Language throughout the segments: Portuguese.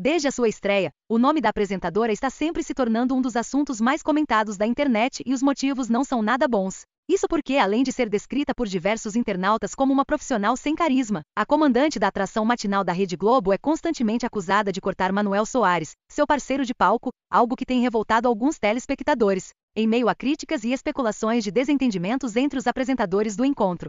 Desde a sua estreia, o nome da apresentadora está sempre se tornando um dos assuntos mais comentados da internet e os motivos não são nada bons. Isso porque, além de ser descrita por diversos internautas como uma profissional sem carisma, a comandante da atração matinal da Rede Globo é constantemente acusada de cortar Manuel Soares, seu parceiro de palco, algo que tem revoltado alguns telespectadores, em meio a críticas e especulações de desentendimentos entre os apresentadores do encontro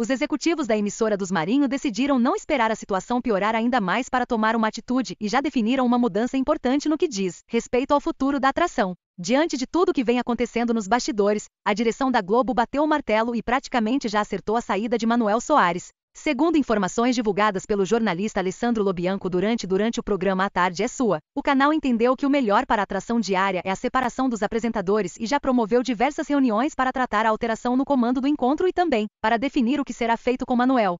os executivos da emissora dos Marinho decidiram não esperar a situação piorar ainda mais para tomar uma atitude e já definiram uma mudança importante no que diz respeito ao futuro da atração. Diante de tudo que vem acontecendo nos bastidores, a direção da Globo bateu o martelo e praticamente já acertou a saída de Manuel Soares, Segundo informações divulgadas pelo jornalista Alessandro Lobianco durante durante o programa A Tarde é Sua, o canal entendeu que o melhor para a atração diária é a separação dos apresentadores e já promoveu diversas reuniões para tratar a alteração no comando do encontro e também para definir o que será feito com Manuel.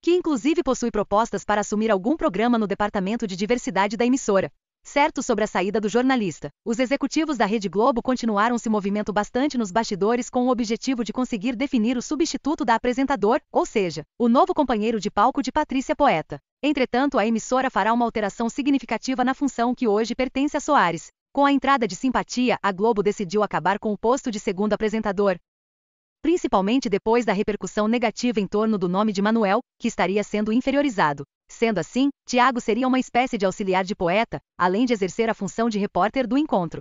Que inclusive possui propostas para assumir algum programa no departamento de diversidade da emissora. Certo sobre a saída do jornalista, os executivos da Rede Globo continuaram se movimento bastante nos bastidores com o objetivo de conseguir definir o substituto da apresentador, ou seja, o novo companheiro de palco de Patrícia Poeta. Entretanto, a emissora fará uma alteração significativa na função que hoje pertence a Soares. Com a entrada de simpatia, a Globo decidiu acabar com o posto de segundo apresentador, principalmente depois da repercussão negativa em torno do nome de Manuel, que estaria sendo inferiorizado. Sendo assim, Tiago seria uma espécie de auxiliar de poeta, além de exercer a função de repórter do encontro.